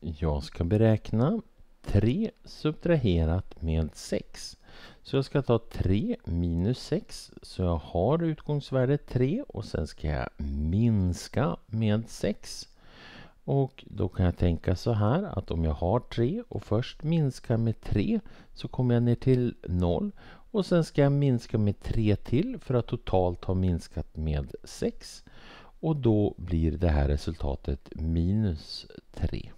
Jag ska beräkna 3 subtraherat med 6. Så jag ska ta 3 minus 6, så jag har utgångsvärdet 3 och sen ska jag minska med 6. Och då kan jag tänka så här att om jag har 3 och först minskar med 3 så kommer jag ner till 0 och sen ska jag minska med 3 till för att totalt ha minskat med 6 och då blir det här resultatet minus 3.